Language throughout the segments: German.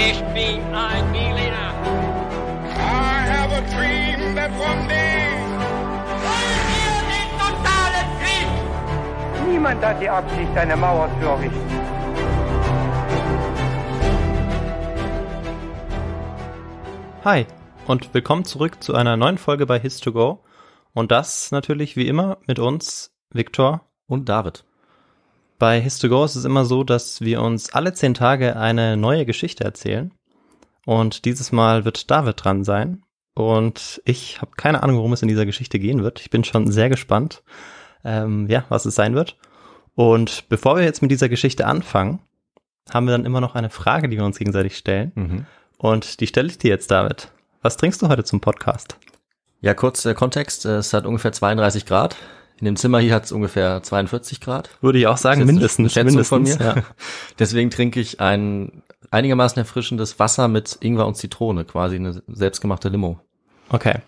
Ich bin ein Millionär. I have a dream that one day. Wollen wir den totalen Krieg? Niemand hat die Absicht, eine Mauer zu errichten. Hi und willkommen zurück zu einer neuen Folge bei His2Go. Und das natürlich wie immer mit uns, Viktor und David. Bei his ist es immer so, dass wir uns alle zehn Tage eine neue Geschichte erzählen. Und dieses Mal wird David dran sein. Und ich habe keine Ahnung, worum es in dieser Geschichte gehen wird. Ich bin schon sehr gespannt, ähm, ja, was es sein wird. Und bevor wir jetzt mit dieser Geschichte anfangen, haben wir dann immer noch eine Frage, die wir uns gegenseitig stellen. Mhm. Und die stelle ich dir jetzt, David. Was trinkst du heute zum Podcast? Ja, kurz der äh, Kontext. Äh, es hat ungefähr 32 Grad. In dem Zimmer hier hat es ungefähr 42 Grad. Würde ich auch sagen, mindestens. Schätzung mindestens, von mir. Ja. Deswegen trinke ich ein einigermaßen erfrischendes Wasser mit Ingwer und Zitrone, quasi eine selbstgemachte Limo. Okay.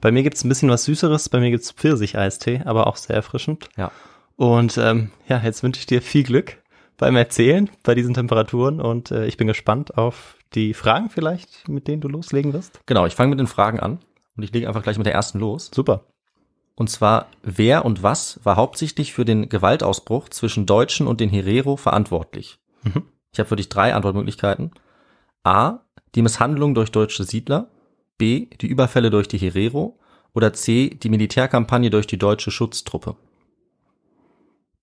Bei mir gibt's ein bisschen was Süßeres, bei mir gibt's Pfirsich-Eistee, aber auch sehr erfrischend. Ja. Und ähm, ja, jetzt wünsche ich dir viel Glück beim Erzählen bei diesen Temperaturen und äh, ich bin gespannt auf die Fragen vielleicht, mit denen du loslegen wirst. Genau, ich fange mit den Fragen an und ich lege einfach gleich mit der ersten los. Super. Und zwar, wer und was war hauptsächlich für den Gewaltausbruch zwischen Deutschen und den Herero verantwortlich? Mhm. Ich habe für dich drei Antwortmöglichkeiten. A. Die Misshandlung durch deutsche Siedler. B. Die Überfälle durch die Herero. Oder C. Die Militärkampagne durch die deutsche Schutztruppe.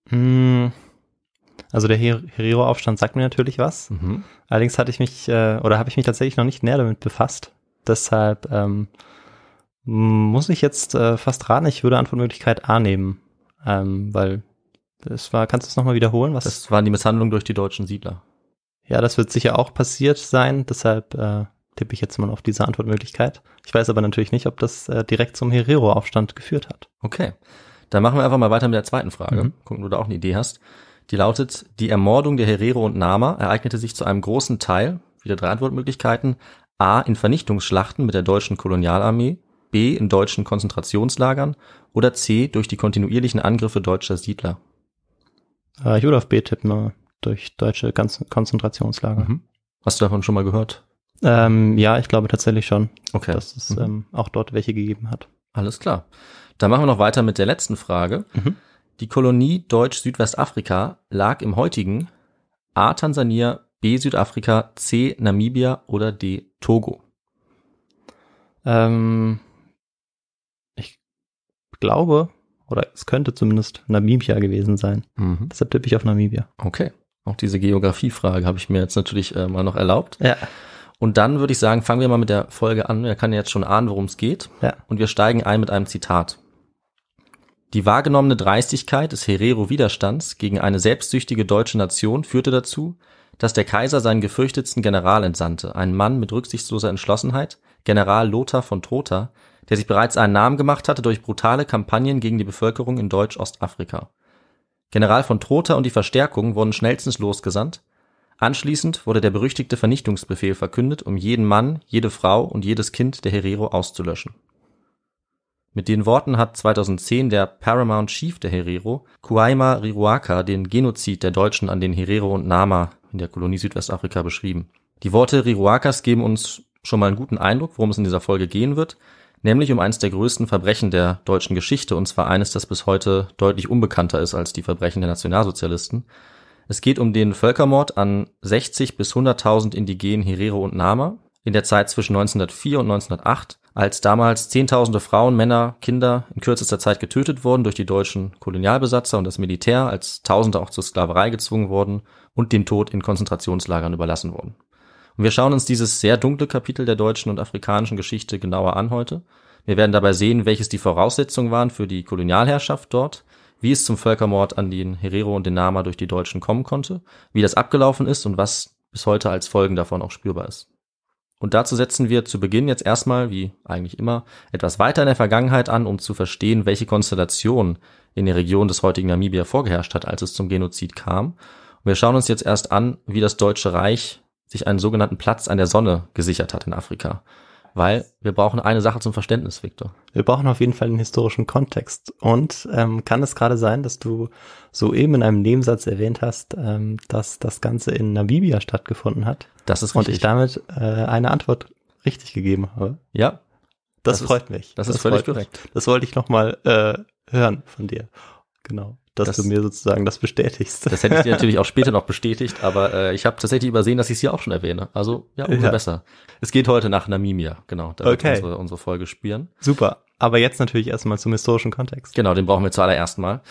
Hm. Also der Herero-Aufstand sagt mir natürlich was. Mhm. Allerdings hatte ich mich, äh, oder habe ich mich tatsächlich noch nicht näher damit befasst. Deshalb ähm, muss ich jetzt äh, fast raten, ich würde Antwortmöglichkeit A nehmen, ähm, weil es war, kannst du es nochmal wiederholen? Was? Das waren die Misshandlungen durch die deutschen Siedler. Ja, das wird sicher auch passiert sein, deshalb äh, tippe ich jetzt mal auf diese Antwortmöglichkeit. Ich weiß aber natürlich nicht, ob das äh, direkt zum Herero-Aufstand geführt hat. Okay, dann machen wir einfach mal weiter mit der zweiten Frage. Mhm. Gucken, ob du da auch eine Idee hast. Die lautet, die Ermordung der Herero und Nama ereignete sich zu einem großen Teil, wieder drei Antwortmöglichkeiten, A in Vernichtungsschlachten mit der deutschen Kolonialarmee, B in deutschen Konzentrationslagern oder C durch die kontinuierlichen Angriffe deutscher Siedler? Äh, ich würde auf B tippen, äh, durch deutsche Konzentrationslager. Mhm. Hast du davon schon mal gehört? Ähm, ja, ich glaube tatsächlich schon, okay. dass es mhm. ähm, auch dort welche gegeben hat. Alles klar. Dann machen wir noch weiter mit der letzten Frage. Mhm. Die Kolonie Deutsch-Südwestafrika lag im heutigen A. Tansania, B. Südafrika, C. Namibia oder D. Togo? Ähm, glaube, oder es könnte zumindest Namibia gewesen sein. Mhm. Deshalb tippe ich auf Namibia. Okay. Auch diese Geografiefrage habe ich mir jetzt natürlich äh, mal noch erlaubt. Ja. Und dann würde ich sagen, fangen wir mal mit der Folge an. Er kann ja jetzt schon ahnen, worum es geht. Ja. Und wir steigen ein mit einem Zitat. Die wahrgenommene Dreistigkeit des Herero-Widerstands gegen eine selbstsüchtige deutsche Nation führte dazu, dass der Kaiser seinen gefürchtetsten General entsandte, einen Mann mit rücksichtsloser Entschlossenheit, General Lothar von Trotha, der sich bereits einen Namen gemacht hatte durch brutale Kampagnen gegen die Bevölkerung in Deutsch-Ostafrika. General von Trotha und die Verstärkung wurden schnellstens losgesandt, anschließend wurde der berüchtigte Vernichtungsbefehl verkündet, um jeden Mann, jede Frau und jedes Kind der Herero auszulöschen. Mit den Worten hat 2010 der Paramount Chief der Herero, Kuaima Riruaka, den Genozid der Deutschen an den Herero und Nama in der Kolonie Südwestafrika beschrieben. Die Worte Riruakas geben uns schon mal einen guten Eindruck, worum es in dieser Folge gehen wird nämlich um eines der größten Verbrechen der deutschen Geschichte, und zwar eines, das bis heute deutlich unbekannter ist als die Verbrechen der Nationalsozialisten. Es geht um den Völkermord an 60 bis 100.000 indigenen Herero und Nama in der Zeit zwischen 1904 und 1908, als damals Zehntausende Frauen, Männer, Kinder in kürzester Zeit getötet wurden durch die deutschen Kolonialbesatzer und das Militär, als Tausende auch zur Sklaverei gezwungen wurden und dem Tod in Konzentrationslagern überlassen wurden. Und wir schauen uns dieses sehr dunkle Kapitel der deutschen und afrikanischen Geschichte genauer an heute. Wir werden dabei sehen, welches die Voraussetzungen waren für die Kolonialherrschaft dort, wie es zum Völkermord an den Herero und den Nama durch die Deutschen kommen konnte, wie das abgelaufen ist und was bis heute als Folgen davon auch spürbar ist. Und dazu setzen wir zu Beginn jetzt erstmal, wie eigentlich immer, etwas weiter in der Vergangenheit an, um zu verstehen, welche Konstellation in der Region des heutigen Namibia vorgeherrscht hat, als es zum Genozid kam. Und wir schauen uns jetzt erst an, wie das Deutsche Reich sich einen sogenannten Platz an der Sonne gesichert hat in Afrika. Weil wir brauchen eine Sache zum Verständnis, Victor. Wir brauchen auf jeden Fall einen historischen Kontext. Und ähm, kann es gerade sein, dass du soeben in einem Nebensatz erwähnt hast, ähm, dass das Ganze in Namibia stattgefunden hat? Das ist richtig. Und ich damit äh, eine Antwort richtig gegeben habe. Ja. Das, das freut ist, mich. Das, das ist völlig korrekt. Das wollte ich nochmal äh, hören von dir. Genau dass das, du mir sozusagen das bestätigst. Das hätte ich dir natürlich auch später noch bestätigt, aber äh, ich habe tatsächlich übersehen, dass ich es hier auch schon erwähne. Also ja, umso ja. besser. Es geht heute nach Namibia, genau. Da okay. wird unsere, unsere Folge spielen. Super. Aber jetzt natürlich erstmal zum historischen Kontext. Genau, den brauchen wir zuallererst mal.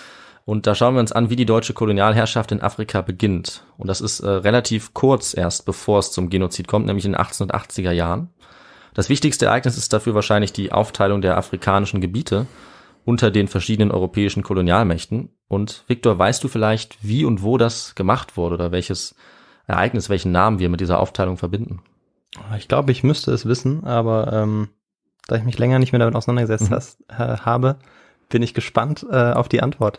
Und da schauen wir uns an, wie die deutsche Kolonialherrschaft in Afrika beginnt. Und das ist äh, relativ kurz erst, bevor es zum Genozid kommt, nämlich in den 1880er Jahren. Das wichtigste Ereignis ist dafür wahrscheinlich die Aufteilung der afrikanischen Gebiete unter den verschiedenen europäischen Kolonialmächten. Und Viktor, weißt du vielleicht, wie und wo das gemacht wurde oder welches Ereignis, welchen Namen wir mit dieser Aufteilung verbinden? Ich glaube, ich müsste es wissen, aber ähm, da ich mich länger nicht mehr damit auseinandergesetzt mhm. hast, äh, habe, bin ich gespannt äh, auf die Antwort.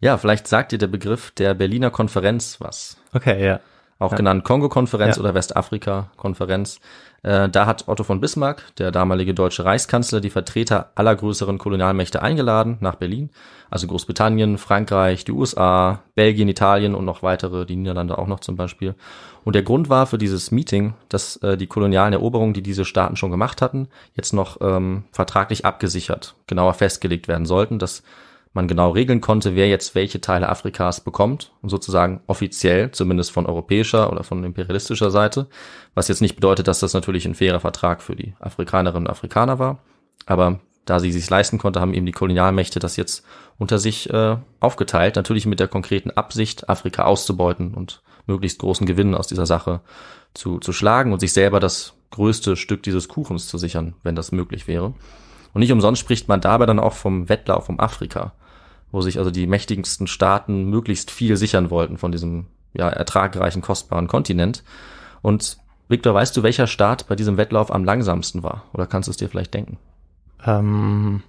Ja, vielleicht sagt dir der Begriff der Berliner Konferenz was. Okay, ja auch ja. genannt Kongo-Konferenz ja. oder Westafrika-Konferenz. Äh, da hat Otto von Bismarck, der damalige deutsche Reichskanzler, die Vertreter aller größeren Kolonialmächte eingeladen nach Berlin. Also Großbritannien, Frankreich, die USA, Belgien, Italien und noch weitere, die Niederlande auch noch zum Beispiel. Und der Grund war für dieses Meeting, dass äh, die kolonialen Eroberungen, die diese Staaten schon gemacht hatten, jetzt noch ähm, vertraglich abgesichert, genauer festgelegt werden sollten, dass man genau regeln konnte, wer jetzt welche Teile Afrikas bekommt, sozusagen offiziell, zumindest von europäischer oder von imperialistischer Seite, was jetzt nicht bedeutet, dass das natürlich ein fairer Vertrag für die Afrikanerinnen und Afrikaner war, aber da sie sich leisten konnte, haben eben die Kolonialmächte das jetzt unter sich äh, aufgeteilt, natürlich mit der konkreten Absicht, Afrika auszubeuten und möglichst großen Gewinn aus dieser Sache zu, zu schlagen und sich selber das größte Stück dieses Kuchens zu sichern, wenn das möglich wäre. Und nicht umsonst spricht man dabei dann auch vom Wettlauf um Afrika wo sich also die mächtigsten Staaten möglichst viel sichern wollten von diesem ja, ertragreichen, kostbaren Kontinent. Und Viktor, weißt du, welcher Staat bei diesem Wettlauf am langsamsten war? Oder kannst du es dir vielleicht denken? Ähm,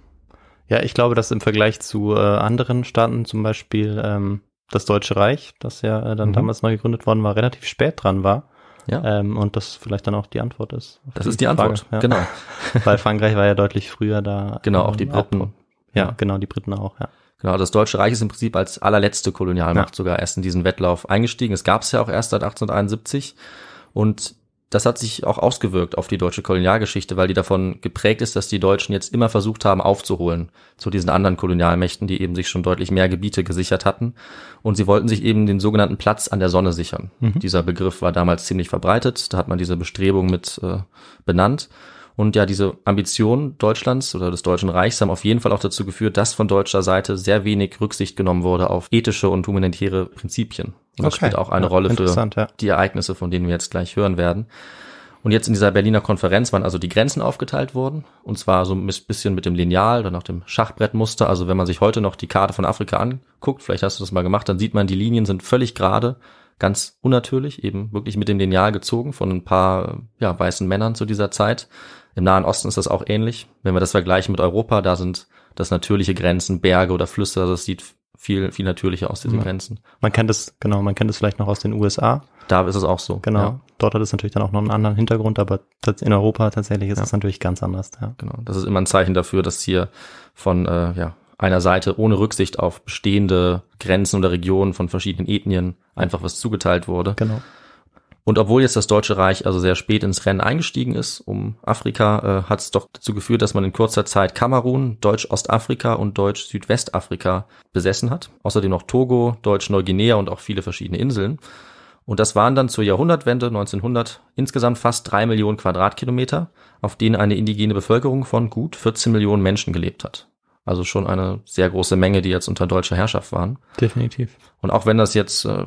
ja, ich glaube, dass im Vergleich zu äh, anderen Staaten, zum Beispiel ähm, das Deutsche Reich, das ja äh, dann mhm. damals neu gegründet worden war, relativ spät dran war. Ja. Ähm, und das vielleicht dann auch die Antwort ist. Das ist die Frage. Antwort, ja. genau. Weil Frankreich war ja deutlich früher da. Genau, ähm, auch die Briten. Auch, ja, ja, genau, die Briten auch, ja. Genau, das Deutsche Reich ist im Prinzip als allerletzte Kolonialmacht ja. sogar erst in diesen Wettlauf eingestiegen. Es gab es ja auch erst seit 1871. Und das hat sich auch ausgewirkt auf die deutsche Kolonialgeschichte, weil die davon geprägt ist, dass die Deutschen jetzt immer versucht haben aufzuholen zu diesen anderen Kolonialmächten, die eben sich schon deutlich mehr Gebiete gesichert hatten. Und sie wollten sich eben den sogenannten Platz an der Sonne sichern. Mhm. Dieser Begriff war damals ziemlich verbreitet, da hat man diese Bestrebung mit äh, benannt. Und ja, diese Ambition Deutschlands oder des Deutschen Reichs haben auf jeden Fall auch dazu geführt, dass von deutscher Seite sehr wenig Rücksicht genommen wurde auf ethische und humanitäre Prinzipien. Und das okay. spielt auch eine ja, Rolle für ja. die Ereignisse, von denen wir jetzt gleich hören werden. Und jetzt in dieser Berliner Konferenz waren also die Grenzen aufgeteilt worden. Und zwar so ein bisschen mit dem Lineal, dann auch dem Schachbrettmuster. Also wenn man sich heute noch die Karte von Afrika anguckt, vielleicht hast du das mal gemacht, dann sieht man, die Linien sind völlig gerade, ganz unnatürlich, eben wirklich mit dem Lineal gezogen von ein paar ja, weißen Männern zu dieser Zeit. Im Nahen Osten ist das auch ähnlich. Wenn wir das vergleichen mit Europa, da sind das natürliche Grenzen, Berge oder Flüsse, also das sieht viel, viel natürlicher aus, diese ja. Grenzen. Man kennt es, genau, man kennt es vielleicht noch aus den USA. Da ist es auch so. Genau. Ja. Dort hat es natürlich dann auch noch einen anderen Hintergrund, aber in Europa tatsächlich ist es natürlich ganz anders. Ja. Genau. Das ist immer ein Zeichen dafür, dass hier von äh, ja, einer Seite ohne Rücksicht auf bestehende Grenzen oder Regionen von verschiedenen Ethnien einfach was zugeteilt wurde. Genau. Und obwohl jetzt das Deutsche Reich also sehr spät ins Rennen eingestiegen ist, um Afrika, äh, hat es doch dazu geführt, dass man in kurzer Zeit Kamerun, Deutsch-Ostafrika und Deutsch-Südwestafrika besessen hat. Außerdem noch Togo, Deutsch-Neuguinea und auch viele verschiedene Inseln. Und das waren dann zur Jahrhundertwende 1900 insgesamt fast drei Millionen Quadratkilometer, auf denen eine indigene Bevölkerung von gut 14 Millionen Menschen gelebt hat. Also schon eine sehr große Menge, die jetzt unter deutscher Herrschaft waren. Definitiv. Und auch wenn das jetzt äh,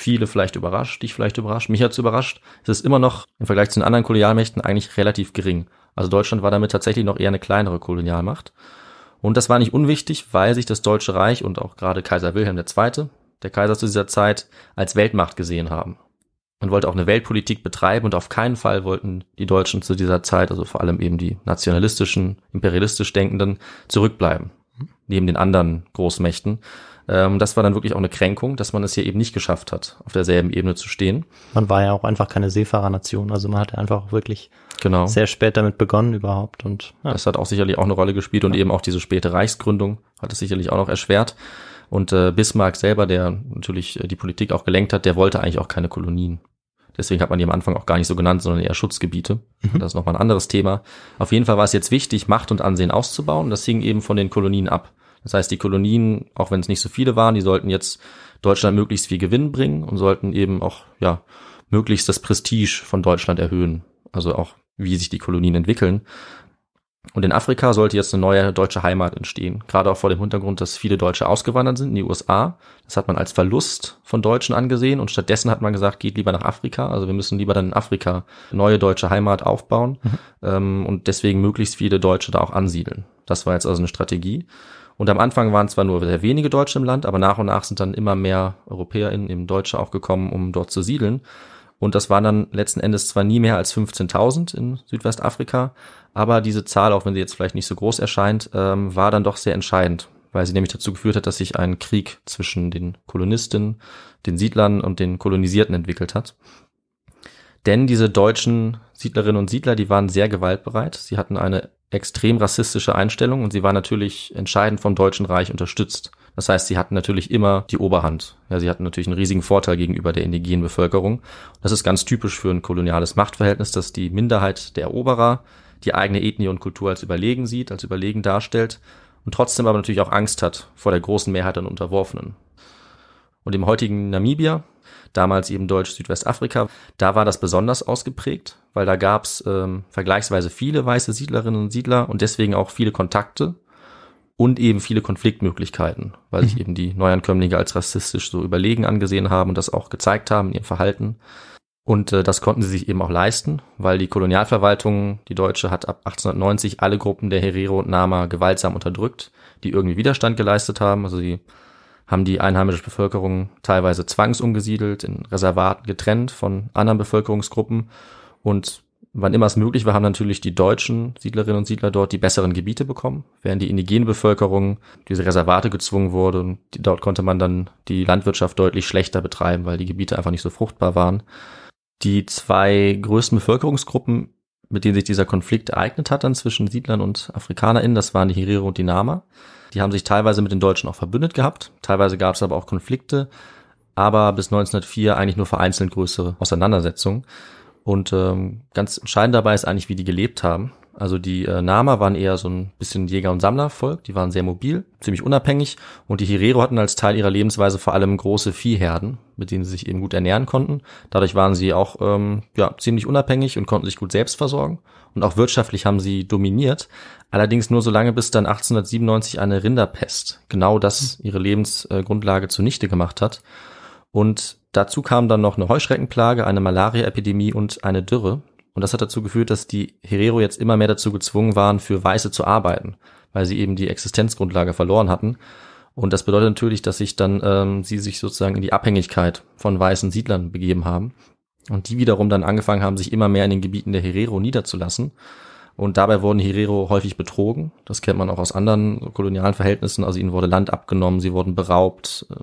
viele vielleicht überrascht, dich vielleicht überrascht, mich hat's überrascht. Es ist immer noch im Vergleich zu den anderen Kolonialmächten eigentlich relativ gering. Also Deutschland war damit tatsächlich noch eher eine kleinere Kolonialmacht. Und das war nicht unwichtig, weil sich das Deutsche Reich und auch gerade Kaiser Wilhelm II., der Kaiser zu dieser Zeit, als Weltmacht gesehen haben. Man wollte auch eine Weltpolitik betreiben und auf keinen Fall wollten die Deutschen zu dieser Zeit, also vor allem eben die nationalistischen, imperialistisch Denkenden, zurückbleiben. Neben den anderen Großmächten. Ähm, das war dann wirklich auch eine Kränkung, dass man es hier eben nicht geschafft hat, auf derselben Ebene zu stehen. Man war ja auch einfach keine Seefahrernation, also man hat einfach wirklich genau. sehr spät damit begonnen überhaupt. Und ja. das hat auch sicherlich auch eine Rolle gespielt und ja. eben auch diese späte Reichsgründung hat es sicherlich auch noch erschwert. Und äh, Bismarck selber, der natürlich äh, die Politik auch gelenkt hat, der wollte eigentlich auch keine Kolonien. Deswegen hat man die am Anfang auch gar nicht so genannt, sondern eher Schutzgebiete. Mhm. Das ist nochmal ein anderes Thema. Auf jeden Fall war es jetzt wichtig, Macht und Ansehen auszubauen. Das hing eben von den Kolonien ab. Das heißt, die Kolonien, auch wenn es nicht so viele waren, die sollten jetzt Deutschland möglichst viel Gewinn bringen und sollten eben auch, ja, möglichst das Prestige von Deutschland erhöhen. Also auch, wie sich die Kolonien entwickeln. Und in Afrika sollte jetzt eine neue deutsche Heimat entstehen. Gerade auch vor dem Hintergrund, dass viele Deutsche ausgewandert sind in die USA. Das hat man als Verlust von Deutschen angesehen und stattdessen hat man gesagt, geht lieber nach Afrika. Also wir müssen lieber dann in Afrika neue deutsche Heimat aufbauen mhm. ähm, und deswegen möglichst viele Deutsche da auch ansiedeln. Das war jetzt also eine Strategie. Und am Anfang waren zwar nur sehr wenige Deutsche im Land, aber nach und nach sind dann immer mehr EuropäerInnen, eben Deutsche auch gekommen, um dort zu siedeln. Und das waren dann letzten Endes zwar nie mehr als 15.000 in Südwestafrika, aber diese Zahl, auch wenn sie jetzt vielleicht nicht so groß erscheint, ähm, war dann doch sehr entscheidend, weil sie nämlich dazu geführt hat, dass sich ein Krieg zwischen den Kolonisten, den Siedlern und den Kolonisierten entwickelt hat. Denn diese deutschen Siedlerinnen und Siedler, die waren sehr gewaltbereit. Sie hatten eine extrem rassistische Einstellung und sie war natürlich entscheidend vom Deutschen Reich unterstützt. Das heißt, sie hatten natürlich immer die Oberhand. Ja, sie hatten natürlich einen riesigen Vorteil gegenüber der indigenen Bevölkerung. Das ist ganz typisch für ein koloniales Machtverhältnis, dass die Minderheit der Eroberer die eigene Ethnie und Kultur als überlegen sieht, als überlegen darstellt und trotzdem aber natürlich auch Angst hat vor der großen Mehrheit an Unterworfenen. Und im heutigen Namibia damals eben Deutsch-Südwestafrika. Da war das besonders ausgeprägt, weil da gab es ähm, vergleichsweise viele weiße Siedlerinnen und Siedler und deswegen auch viele Kontakte und eben viele Konfliktmöglichkeiten, weil sich mhm. eben die Neuankömmlinge als rassistisch so überlegen angesehen haben und das auch gezeigt haben in ihrem Verhalten. Und äh, das konnten sie sich eben auch leisten, weil die Kolonialverwaltung, die deutsche, hat ab 1890 alle Gruppen der Herero und Nama gewaltsam unterdrückt, die irgendwie Widerstand geleistet haben. Also die haben die einheimische Bevölkerung teilweise zwangsumgesiedelt, in Reservaten getrennt von anderen Bevölkerungsgruppen. Und wann immer es möglich war, haben natürlich die deutschen Siedlerinnen und Siedler dort die besseren Gebiete bekommen, während die indigene Bevölkerung diese Reservate gezwungen wurde und dort konnte man dann die Landwirtschaft deutlich schlechter betreiben, weil die Gebiete einfach nicht so fruchtbar waren. Die zwei größten Bevölkerungsgruppen mit denen sich dieser Konflikt ereignet hat dann zwischen Siedlern und AfrikanerInnen, das waren die Herero und die Nama. Die haben sich teilweise mit den Deutschen auch verbündet gehabt, teilweise gab es aber auch Konflikte, aber bis 1904 eigentlich nur vereinzelt größere Auseinandersetzungen. Und ähm, ganz entscheidend dabei ist eigentlich, wie die gelebt haben. Also die äh, Nama waren eher so ein bisschen Jäger- und Sammlervolk, die waren sehr mobil, ziemlich unabhängig und die Herero hatten als Teil ihrer Lebensweise vor allem große Viehherden, mit denen sie sich eben gut ernähren konnten. Dadurch waren sie auch ähm, ja, ziemlich unabhängig und konnten sich gut selbst versorgen und auch wirtschaftlich haben sie dominiert, allerdings nur so lange, bis dann 1897 eine Rinderpest genau das hm. ihre Lebensgrundlage äh, zunichte gemacht hat. Und dazu kam dann noch eine Heuschreckenplage, eine Malariaepidemie und eine Dürre, und das hat dazu geführt, dass die Herero jetzt immer mehr dazu gezwungen waren, für Weiße zu arbeiten, weil sie eben die Existenzgrundlage verloren hatten. Und das bedeutet natürlich, dass sich dann ähm, sie sich sozusagen in die Abhängigkeit von weißen Siedlern begeben haben. Und die wiederum dann angefangen haben, sich immer mehr in den Gebieten der Herero niederzulassen. Und dabei wurden Herero häufig betrogen. Das kennt man auch aus anderen kolonialen Verhältnissen. Also ihnen wurde Land abgenommen, sie wurden beraubt, äh,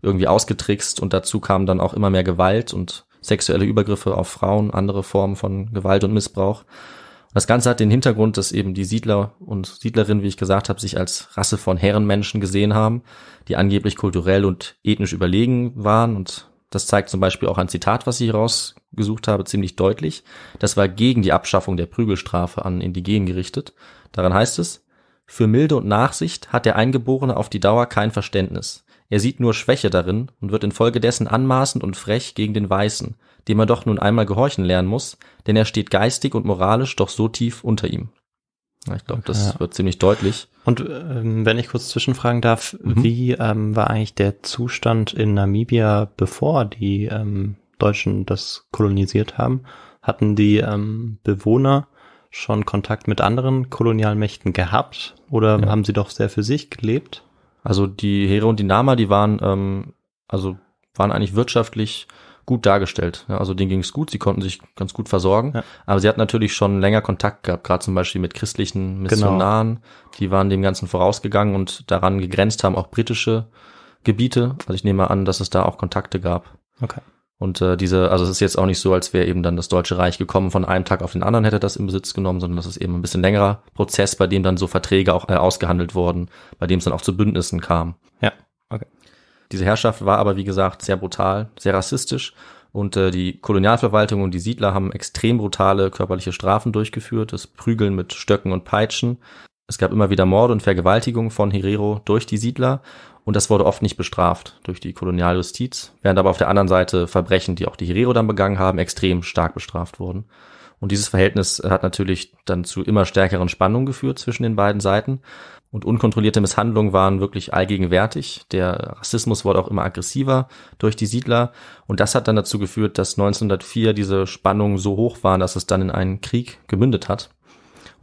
irgendwie ausgetrickst. Und dazu kam dann auch immer mehr Gewalt und sexuelle Übergriffe auf Frauen, andere Formen von Gewalt und Missbrauch. Das Ganze hat den Hintergrund, dass eben die Siedler und Siedlerinnen, wie ich gesagt habe, sich als Rasse von Herrenmenschen gesehen haben, die angeblich kulturell und ethnisch überlegen waren. Und das zeigt zum Beispiel auch ein Zitat, was ich rausgesucht habe, ziemlich deutlich. Das war gegen die Abschaffung der Prügelstrafe an Indigenen gerichtet. Daran heißt es, für Milde und Nachsicht hat der Eingeborene auf die Dauer kein Verständnis. Er sieht nur Schwäche darin und wird infolgedessen anmaßend und frech gegen den Weißen, dem er doch nun einmal gehorchen lernen muss, denn er steht geistig und moralisch doch so tief unter ihm. Ich glaube, das ja. wird ziemlich deutlich. Und ähm, wenn ich kurz zwischenfragen darf, mhm. wie ähm, war eigentlich der Zustand in Namibia, bevor die ähm, Deutschen das kolonisiert haben? Hatten die ähm, Bewohner schon Kontakt mit anderen Kolonialmächten gehabt oder ja. haben sie doch sehr für sich gelebt? Also die Heere und die Nama, die waren, ähm, also waren eigentlich wirtschaftlich gut dargestellt. Ja, also denen ging es gut, sie konnten sich ganz gut versorgen. Ja. Aber sie hat natürlich schon länger Kontakt gehabt, gerade zum Beispiel mit christlichen genau. Missionaren. Genau. Die waren dem Ganzen vorausgegangen und daran gegrenzt haben auch britische Gebiete. Also ich nehme an, dass es da auch Kontakte gab. Okay. Und äh, diese, also es ist jetzt auch nicht so, als wäre eben dann das Deutsche Reich gekommen, von einem Tag auf den anderen hätte das in Besitz genommen, sondern das ist eben ein bisschen längerer Prozess, bei dem dann so Verträge auch äh, ausgehandelt wurden, bei dem es dann auch zu Bündnissen kam. Ja, okay. Diese Herrschaft war aber, wie gesagt, sehr brutal, sehr rassistisch und äh, die Kolonialverwaltung und die Siedler haben extrem brutale körperliche Strafen durchgeführt, das Prügeln mit Stöcken und Peitschen, es gab immer wieder Morde und Vergewaltigungen von Herero durch die Siedler und das wurde oft nicht bestraft durch die Kolonialjustiz, während aber auf der anderen Seite Verbrechen, die auch die Herero dann begangen haben, extrem stark bestraft wurden. Und dieses Verhältnis hat natürlich dann zu immer stärkeren Spannungen geführt zwischen den beiden Seiten. Und unkontrollierte Misshandlungen waren wirklich allgegenwärtig. Der Rassismus wurde auch immer aggressiver durch die Siedler. Und das hat dann dazu geführt, dass 1904 diese Spannungen so hoch waren, dass es dann in einen Krieg gemündet hat.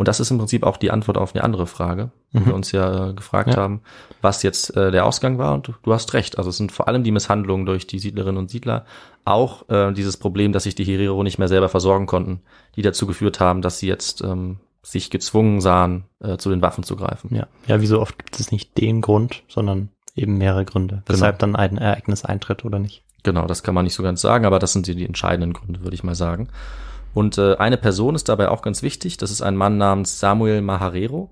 Und das ist im Prinzip auch die Antwort auf eine andere Frage, die mhm. wir uns ja äh, gefragt ja. haben, was jetzt äh, der Ausgang war. Und du, du, hast recht. Also es sind vor allem die Misshandlungen durch die Siedlerinnen und Siedler, auch äh, dieses Problem, dass sich die Herero nicht mehr selber versorgen konnten, die dazu geführt haben, dass sie jetzt ähm, sich gezwungen sahen, äh, zu den Waffen zu greifen. Ja. ja, wie so oft gibt es nicht den Grund, sondern eben mehrere Gründe, genau. weshalb genau. dann ein Ereignis eintritt oder nicht. Genau, das kann man nicht so ganz sagen, aber das sind die, die entscheidenden Gründe, würde ich mal sagen. Und äh, eine Person ist dabei auch ganz wichtig. Das ist ein Mann namens Samuel Maharero.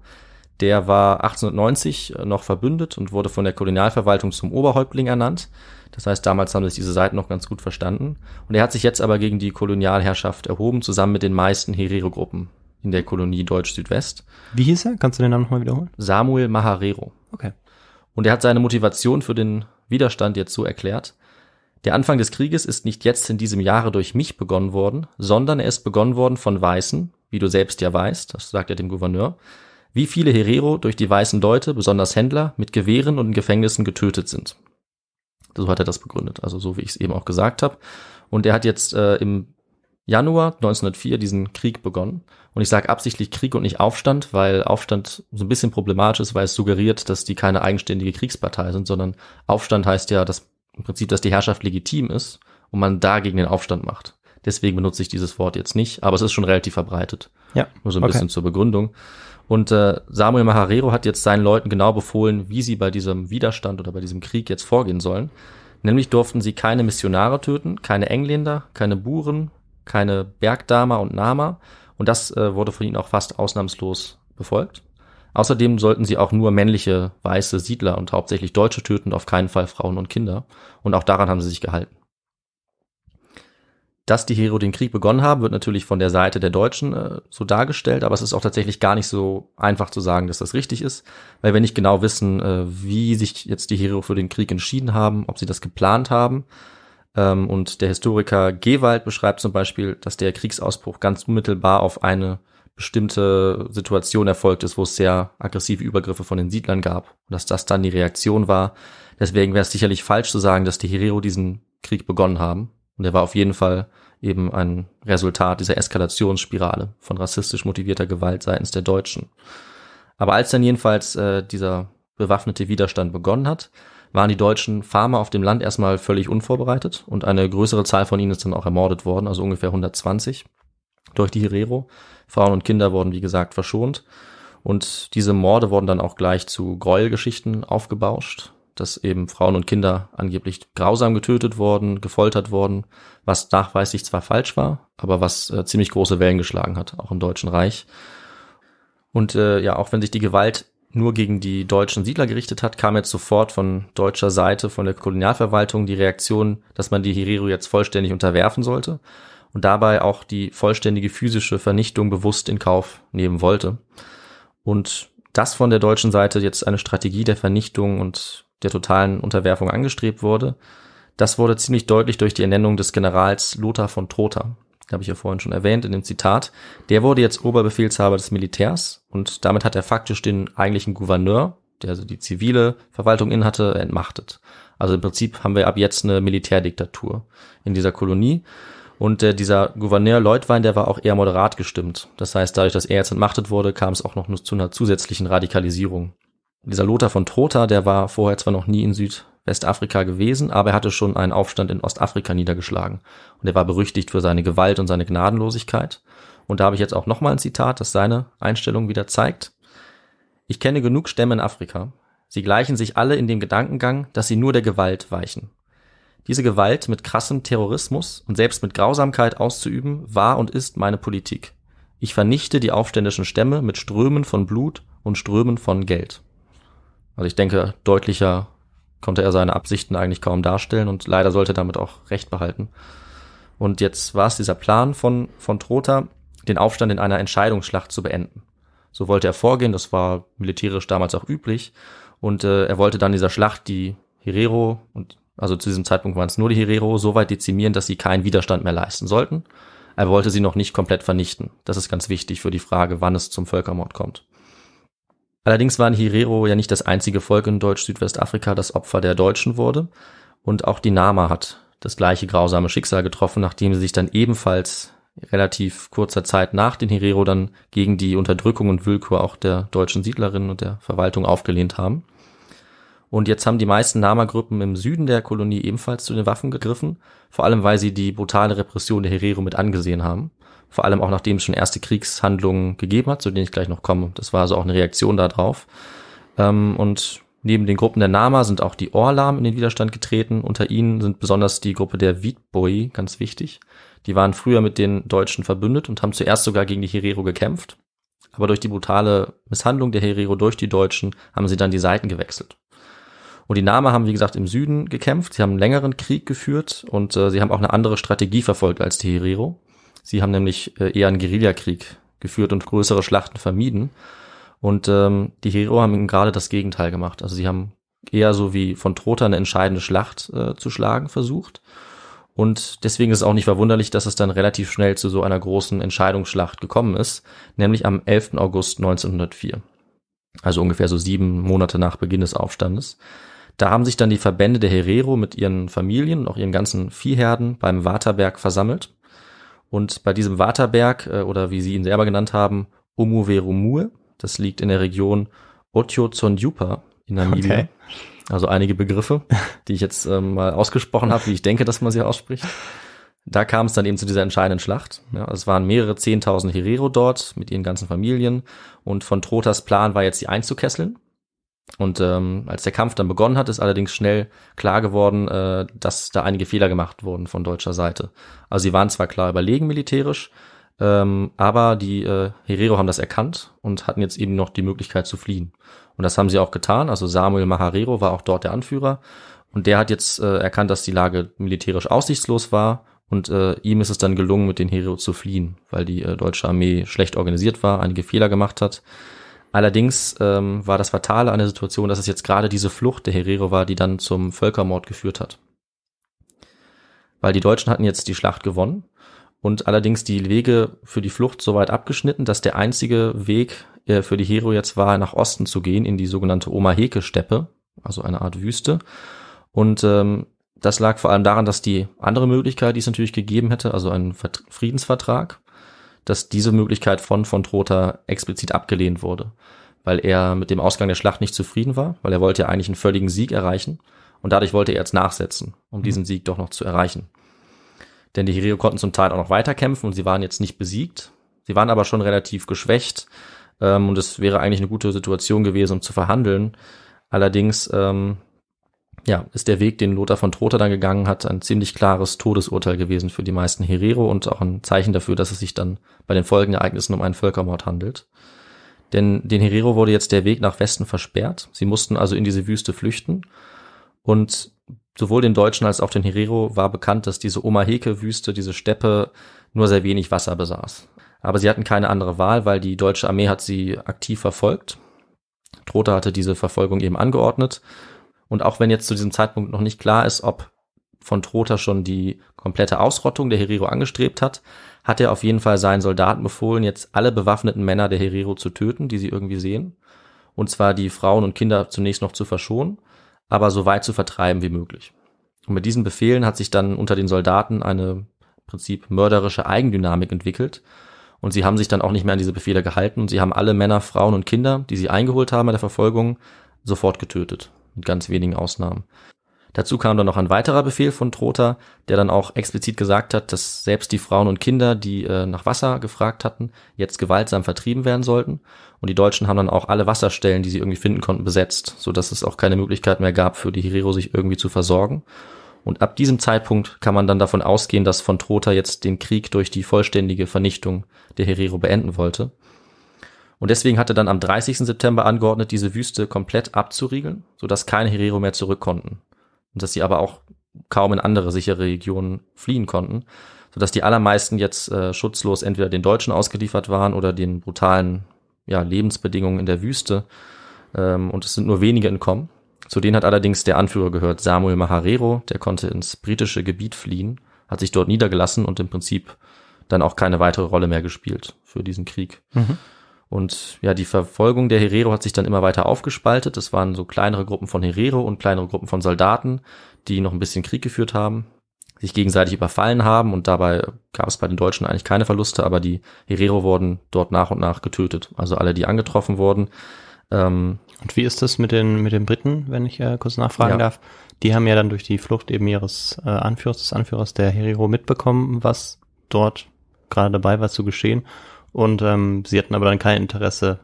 Der war 1890 äh, noch verbündet und wurde von der Kolonialverwaltung zum Oberhäuptling ernannt. Das heißt, damals haben sich diese Seiten noch ganz gut verstanden. Und er hat sich jetzt aber gegen die Kolonialherrschaft erhoben, zusammen mit den meisten Herero-Gruppen in der Kolonie Deutsch-Südwest. Wie hieß er? Kannst du den Namen nochmal wiederholen? Samuel Maharero. Okay. Und er hat seine Motivation für den Widerstand jetzt so erklärt, der Anfang des Krieges ist nicht jetzt in diesem Jahre durch mich begonnen worden, sondern er ist begonnen worden von Weißen, wie du selbst ja weißt, das sagt er dem Gouverneur, wie viele Herero durch die weißen Leute, besonders Händler, mit Gewehren und in Gefängnissen getötet sind. So hat er das begründet, also so wie ich es eben auch gesagt habe. Und er hat jetzt äh, im Januar 1904 diesen Krieg begonnen. Und ich sage absichtlich Krieg und nicht Aufstand, weil Aufstand so ein bisschen problematisch ist, weil es suggeriert, dass die keine eigenständige Kriegspartei sind, sondern Aufstand heißt ja, dass im Prinzip, dass die Herrschaft legitim ist und man dagegen den Aufstand macht. Deswegen benutze ich dieses Wort jetzt nicht, aber es ist schon relativ verbreitet. Ja. Nur so ein okay. bisschen zur Begründung. Und äh, Samuel Maharero hat jetzt seinen Leuten genau befohlen, wie sie bei diesem Widerstand oder bei diesem Krieg jetzt vorgehen sollen. Nämlich durften sie keine Missionare töten, keine Engländer, keine Buren, keine Bergdamer und Nama. Und das äh, wurde von ihnen auch fast ausnahmslos befolgt. Außerdem sollten sie auch nur männliche weiße Siedler und hauptsächlich Deutsche töten, auf keinen Fall Frauen und Kinder. Und auch daran haben sie sich gehalten. Dass die Hero den Krieg begonnen haben, wird natürlich von der Seite der Deutschen äh, so dargestellt, aber es ist auch tatsächlich gar nicht so einfach zu sagen, dass das richtig ist, weil wir nicht genau wissen, äh, wie sich jetzt die Hero für den Krieg entschieden haben, ob sie das geplant haben. Ähm, und der Historiker Gewald beschreibt zum Beispiel, dass der Kriegsausbruch ganz unmittelbar auf eine bestimmte Situation erfolgt ist, wo es sehr aggressive Übergriffe von den Siedlern gab und dass das dann die Reaktion war. Deswegen wäre es sicherlich falsch zu sagen, dass die Herero diesen Krieg begonnen haben. Und er war auf jeden Fall eben ein Resultat dieser Eskalationsspirale von rassistisch motivierter Gewalt seitens der Deutschen. Aber als dann jedenfalls äh, dieser bewaffnete Widerstand begonnen hat, waren die deutschen Farmer auf dem Land erstmal völlig unvorbereitet und eine größere Zahl von ihnen ist dann auch ermordet worden, also ungefähr 120 durch die Herero. Frauen und Kinder wurden, wie gesagt, verschont. Und diese Morde wurden dann auch gleich zu Gräuelgeschichten aufgebauscht, dass eben Frauen und Kinder angeblich grausam getötet wurden, gefoltert wurden, was nachweislich zwar falsch war, aber was äh, ziemlich große Wellen geschlagen hat, auch im Deutschen Reich. Und äh, ja, auch wenn sich die Gewalt nur gegen die deutschen Siedler gerichtet hat, kam jetzt sofort von deutscher Seite, von der Kolonialverwaltung die Reaktion, dass man die Herero jetzt vollständig unterwerfen sollte und dabei auch die vollständige physische Vernichtung bewusst in Kauf nehmen wollte. Und dass von der deutschen Seite jetzt eine Strategie der Vernichtung und der totalen Unterwerfung angestrebt wurde, das wurde ziemlich deutlich durch die Ernennung des Generals Lothar von Trotha. Habe ich ja vorhin schon erwähnt in dem Zitat. Der wurde jetzt Oberbefehlshaber des Militärs und damit hat er faktisch den eigentlichen Gouverneur, der also die zivile Verwaltung innehatte, entmachtet. Also im Prinzip haben wir ab jetzt eine Militärdiktatur in dieser Kolonie. Und äh, dieser Gouverneur Leutwein, der war auch eher moderat gestimmt. Das heißt, dadurch, dass er jetzt entmachtet wurde, kam es auch noch zu einer zusätzlichen Radikalisierung. Dieser Lothar von Trotha, der war vorher zwar noch nie in Südwestafrika gewesen, aber er hatte schon einen Aufstand in Ostafrika niedergeschlagen. Und er war berüchtigt für seine Gewalt und seine Gnadenlosigkeit. Und da habe ich jetzt auch nochmal ein Zitat, das seine Einstellung wieder zeigt. Ich kenne genug Stämme in Afrika. Sie gleichen sich alle in dem Gedankengang, dass sie nur der Gewalt weichen. Diese Gewalt mit krassem Terrorismus und selbst mit Grausamkeit auszuüben, war und ist meine Politik. Ich vernichte die aufständischen Stämme mit Strömen von Blut und Strömen von Geld. Also ich denke, deutlicher konnte er seine Absichten eigentlich kaum darstellen und leider sollte damit auch Recht behalten. Und jetzt war es dieser Plan von, von Trotha, den Aufstand in einer Entscheidungsschlacht zu beenden. So wollte er vorgehen, das war militärisch damals auch üblich. Und äh, er wollte dann dieser Schlacht, die Herero und also zu diesem Zeitpunkt waren es nur die Herero, so weit dezimieren, dass sie keinen Widerstand mehr leisten sollten. Er wollte sie noch nicht komplett vernichten. Das ist ganz wichtig für die Frage, wann es zum Völkermord kommt. Allerdings waren Herero ja nicht das einzige Volk in Deutsch-Südwestafrika, das Opfer der Deutschen wurde. Und auch die Nama hat das gleiche grausame Schicksal getroffen, nachdem sie sich dann ebenfalls relativ kurzer Zeit nach den Herero dann gegen die Unterdrückung und Willkür auch der deutschen Siedlerinnen und der Verwaltung aufgelehnt haben. Und jetzt haben die meisten Nama-Gruppen im Süden der Kolonie ebenfalls zu den Waffen gegriffen, vor allem weil sie die brutale Repression der Herero mit angesehen haben. Vor allem auch nachdem es schon erste Kriegshandlungen gegeben hat, zu denen ich gleich noch komme. Das war also auch eine Reaktion darauf. Ähm, und neben den Gruppen der Nama sind auch die Orlam in den Widerstand getreten. Unter ihnen sind besonders die Gruppe der Wietboi ganz wichtig. Die waren früher mit den Deutschen verbündet und haben zuerst sogar gegen die Herero gekämpft. Aber durch die brutale Misshandlung der Herero durch die Deutschen haben sie dann die Seiten gewechselt. Und die Nama haben, wie gesagt, im Süden gekämpft. Sie haben einen längeren Krieg geführt und äh, sie haben auch eine andere Strategie verfolgt als die Herero. Sie haben nämlich äh, eher einen Guerillakrieg geführt und größere Schlachten vermieden. Und ähm, die Herero haben gerade das Gegenteil gemacht. Also sie haben eher so wie von Trotha eine entscheidende Schlacht äh, zu schlagen versucht. Und deswegen ist es auch nicht verwunderlich, dass es dann relativ schnell zu so einer großen Entscheidungsschlacht gekommen ist, nämlich am 11. August 1904. Also ungefähr so sieben Monate nach Beginn des Aufstandes. Da haben sich dann die Verbände der Herero mit ihren Familien und auch ihren ganzen Viehherden beim Waterberg versammelt. Und bei diesem Waterberg, äh, oder wie sie ihn selber genannt haben, Umuverumue, das liegt in der Region Otiozondjupa in Namibia. Okay. Also einige Begriffe, die ich jetzt ähm, mal ausgesprochen habe, wie ich denke, dass man sie ausspricht. Da kam es dann eben zu dieser entscheidenden Schlacht. Ja, es waren mehrere Zehntausend Herero dort mit ihren ganzen Familien und von Trotas Plan war jetzt, sie einzukesseln. Und ähm, als der Kampf dann begonnen hat, ist allerdings schnell klar geworden, äh, dass da einige Fehler gemacht wurden von deutscher Seite. Also sie waren zwar klar überlegen militärisch, ähm, aber die äh, Herero haben das erkannt und hatten jetzt eben noch die Möglichkeit zu fliehen. Und das haben sie auch getan. Also Samuel Maharero war auch dort der Anführer. Und der hat jetzt äh, erkannt, dass die Lage militärisch aussichtslos war. Und äh, ihm ist es dann gelungen, mit den Herero zu fliehen, weil die äh, deutsche Armee schlecht organisiert war, einige Fehler gemacht hat. Allerdings ähm, war das Fatale an der Situation, dass es jetzt gerade diese Flucht der Herero war, die dann zum Völkermord geführt hat. Weil die Deutschen hatten jetzt die Schlacht gewonnen und allerdings die Wege für die Flucht so weit abgeschnitten, dass der einzige Weg äh, für die Herero jetzt war, nach Osten zu gehen, in die sogenannte Omaheke-Steppe, also eine Art Wüste. Und ähm, das lag vor allem daran, dass die andere Möglichkeit, die es natürlich gegeben hätte, also ein Friedensvertrag, dass diese Möglichkeit von von Trotha explizit abgelehnt wurde, weil er mit dem Ausgang der Schlacht nicht zufrieden war, weil er wollte ja eigentlich einen völligen Sieg erreichen und dadurch wollte er jetzt nachsetzen, um mhm. diesen Sieg doch noch zu erreichen. Denn die Hirio konnten zum Teil auch noch weiterkämpfen und sie waren jetzt nicht besiegt, sie waren aber schon relativ geschwächt ähm, und es wäre eigentlich eine gute Situation gewesen, um zu verhandeln. Allerdings ähm, ja, ist der Weg, den Lothar von Trotha dann gegangen hat, ein ziemlich klares Todesurteil gewesen für die meisten Herero und auch ein Zeichen dafür, dass es sich dann bei den folgenden Ereignissen um einen Völkermord handelt. Denn den Herero wurde jetzt der Weg nach Westen versperrt. Sie mussten also in diese Wüste flüchten. Und sowohl den Deutschen als auch den Herero war bekannt, dass diese Omaheke-Wüste, diese Steppe, nur sehr wenig Wasser besaß. Aber sie hatten keine andere Wahl, weil die deutsche Armee hat sie aktiv verfolgt. Trotha hatte diese Verfolgung eben angeordnet und auch wenn jetzt zu diesem Zeitpunkt noch nicht klar ist, ob von Trotha schon die komplette Ausrottung der Herero angestrebt hat, hat er auf jeden Fall seinen Soldaten befohlen, jetzt alle bewaffneten Männer der Herero zu töten, die sie irgendwie sehen. Und zwar die Frauen und Kinder zunächst noch zu verschonen, aber so weit zu vertreiben wie möglich. Und mit diesen Befehlen hat sich dann unter den Soldaten eine im Prinzip mörderische Eigendynamik entwickelt. Und sie haben sich dann auch nicht mehr an diese Befehle gehalten und sie haben alle Männer, Frauen und Kinder, die sie eingeholt haben bei der Verfolgung, sofort getötet mit ganz wenigen Ausnahmen. Dazu kam dann noch ein weiterer Befehl von Trotha, der dann auch explizit gesagt hat, dass selbst die Frauen und Kinder, die äh, nach Wasser gefragt hatten, jetzt gewaltsam vertrieben werden sollten. Und die Deutschen haben dann auch alle Wasserstellen, die sie irgendwie finden konnten, besetzt, sodass es auch keine Möglichkeit mehr gab, für die Herero sich irgendwie zu versorgen. Und ab diesem Zeitpunkt kann man dann davon ausgehen, dass von Trotha jetzt den Krieg durch die vollständige Vernichtung der Herero beenden wollte. Und deswegen hat er dann am 30. September angeordnet, diese Wüste komplett abzuriegeln, sodass keine Herero mehr zurück konnten. Und dass sie aber auch kaum in andere sichere Regionen fliehen konnten, sodass die allermeisten jetzt äh, schutzlos entweder den Deutschen ausgeliefert waren oder den brutalen ja, Lebensbedingungen in der Wüste. Ähm, und es sind nur wenige entkommen. Zu denen hat allerdings der Anführer gehört, Samuel Maharero, der konnte ins britische Gebiet fliehen, hat sich dort niedergelassen und im Prinzip dann auch keine weitere Rolle mehr gespielt für diesen Krieg. Mhm. Und ja, die Verfolgung der Herero hat sich dann immer weiter aufgespaltet. Es waren so kleinere Gruppen von Herero und kleinere Gruppen von Soldaten, die noch ein bisschen Krieg geführt haben, sich gegenseitig überfallen haben und dabei gab es bei den Deutschen eigentlich keine Verluste, aber die Herero wurden dort nach und nach getötet. Also alle, die angetroffen wurden. Ähm, und wie ist das mit den, mit den Briten, wenn ich äh, kurz nachfragen ja. darf? Die haben ja dann durch die Flucht eben ihres äh, Anführers, des Anführers der Herero mitbekommen, was dort gerade dabei war zu geschehen und ähm, sie hatten aber dann kein Interesse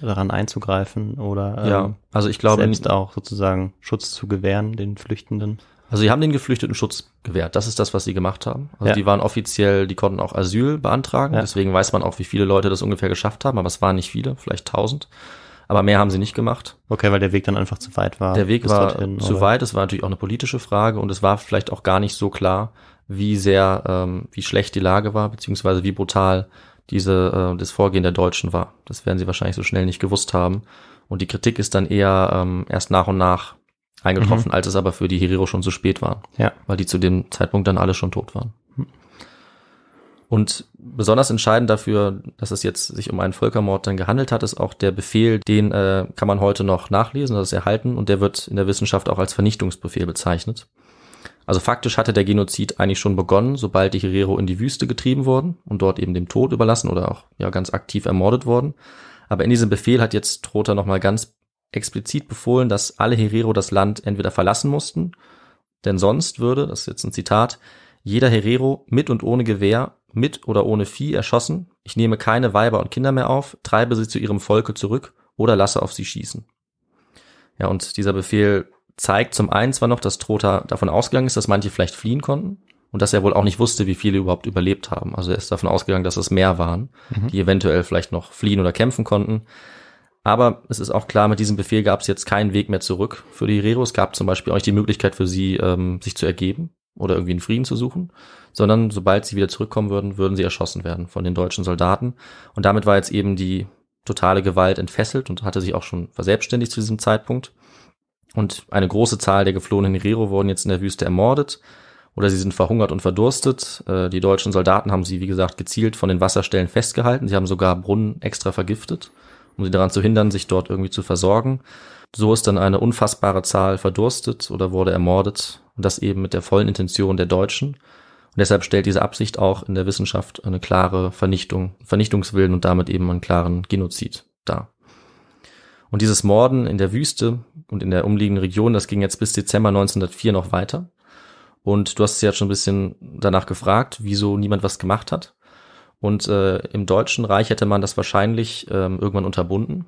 daran einzugreifen oder ähm, ja, also ich glaube, selbst auch sozusagen Schutz zu gewähren den Flüchtenden. Also sie haben den Geflüchteten Schutz gewährt. Das ist das, was sie gemacht haben. Also ja. die waren offiziell, die konnten auch Asyl beantragen. Ja. Deswegen weiß man auch, wie viele Leute das ungefähr geschafft haben. Aber es waren nicht viele, vielleicht tausend. Aber mehr haben sie nicht gemacht. Okay, weil der Weg dann einfach zu weit war. Der Weg war dorthin, zu oder? weit. Es war natürlich auch eine politische Frage und es war vielleicht auch gar nicht so klar, wie sehr, ähm, wie schlecht die Lage war, beziehungsweise wie brutal diese, äh, das Vorgehen der Deutschen war. Das werden sie wahrscheinlich so schnell nicht gewusst haben. Und die Kritik ist dann eher ähm, erst nach und nach eingetroffen, mhm. als es aber für die Herero schon zu spät war. Ja. Weil die zu dem Zeitpunkt dann alle schon tot waren. Und besonders entscheidend dafür, dass es jetzt sich um einen Völkermord dann gehandelt hat, ist auch der Befehl, den äh, kann man heute noch nachlesen, das ist erhalten und der wird in der Wissenschaft auch als Vernichtungsbefehl bezeichnet. Also faktisch hatte der Genozid eigentlich schon begonnen, sobald die Herero in die Wüste getrieben wurden und dort eben dem Tod überlassen oder auch ja ganz aktiv ermordet wurden. Aber in diesem Befehl hat jetzt Trotha nochmal ganz explizit befohlen, dass alle Herero das Land entweder verlassen mussten, denn sonst würde, das ist jetzt ein Zitat, jeder Herero mit und ohne Gewehr, mit oder ohne Vieh erschossen. Ich nehme keine Weiber und Kinder mehr auf, treibe sie zu ihrem Volke zurück oder lasse auf sie schießen. Ja, und dieser Befehl zeigt zum einen zwar noch, dass Trotha davon ausgegangen ist, dass manche vielleicht fliehen konnten und dass er wohl auch nicht wusste, wie viele überhaupt überlebt haben. Also er ist davon ausgegangen, dass es mehr waren, mhm. die eventuell vielleicht noch fliehen oder kämpfen konnten. Aber es ist auch klar, mit diesem Befehl gab es jetzt keinen Weg mehr zurück für die Herero. Es gab zum Beispiel auch nicht die Möglichkeit für sie, ähm, sich zu ergeben oder irgendwie einen Frieden zu suchen, sondern sobald sie wieder zurückkommen würden, würden sie erschossen werden von den deutschen Soldaten. Und damit war jetzt eben die totale Gewalt entfesselt und hatte sich auch schon verselbstständigt zu diesem Zeitpunkt. Und eine große Zahl der geflohenen Herero wurden jetzt in der Wüste ermordet oder sie sind verhungert und verdurstet. Äh, die deutschen Soldaten haben sie, wie gesagt, gezielt von den Wasserstellen festgehalten. Sie haben sogar Brunnen extra vergiftet, um sie daran zu hindern, sich dort irgendwie zu versorgen. So ist dann eine unfassbare Zahl verdurstet oder wurde ermordet und das eben mit der vollen Intention der Deutschen. Und deshalb stellt diese Absicht auch in der Wissenschaft eine klare Vernichtung, Vernichtungswillen und damit eben einen klaren Genozid dar. Und dieses Morden in der Wüste und in der umliegenden Region, das ging jetzt bis Dezember 1904 noch weiter. Und du hast ja schon ein bisschen danach gefragt, wieso niemand was gemacht hat. Und äh, im Deutschen Reich hätte man das wahrscheinlich ähm, irgendwann unterbunden.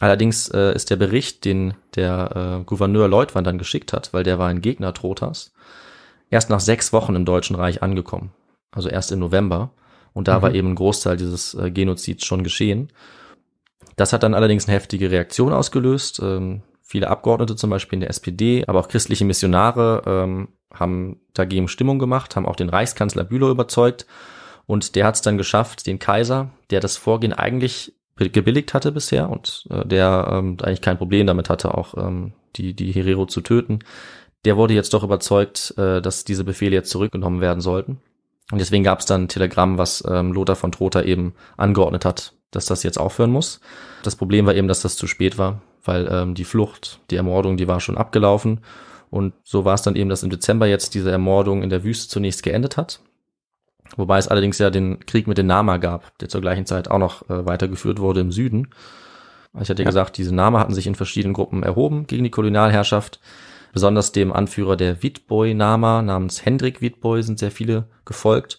Allerdings äh, ist der Bericht, den der äh, Gouverneur Leutwand dann geschickt hat, weil der war ein Gegner Trotas, erst nach sechs Wochen im Deutschen Reich angekommen. Also erst im November. Und da mhm. war eben ein Großteil dieses äh, Genozids schon geschehen. Das hat dann allerdings eine heftige Reaktion ausgelöst. Ähm, viele Abgeordnete, zum Beispiel in der SPD, aber auch christliche Missionare ähm, haben dagegen Stimmung gemacht, haben auch den Reichskanzler Bülow überzeugt. Und der hat es dann geschafft, den Kaiser, der das Vorgehen eigentlich gebilligt hatte bisher und äh, der ähm, eigentlich kein Problem damit hatte, auch ähm, die, die Herero zu töten, der wurde jetzt doch überzeugt, äh, dass diese Befehle jetzt zurückgenommen werden sollten. Und deswegen gab es dann ein Telegramm, was ähm, Lothar von Trotha eben angeordnet hat, dass das jetzt aufhören muss. Das Problem war eben, dass das zu spät war, weil ähm, die Flucht, die Ermordung, die war schon abgelaufen. Und so war es dann eben, dass im Dezember jetzt diese Ermordung in der Wüste zunächst geendet hat. Wobei es allerdings ja den Krieg mit den Nama gab, der zur gleichen Zeit auch noch äh, weitergeführt wurde im Süden. Ich hatte ja. gesagt, diese Nama hatten sich in verschiedenen Gruppen erhoben gegen die Kolonialherrschaft. Besonders dem Anführer der Witboy-Nama namens Hendrik Witboy sind sehr viele gefolgt.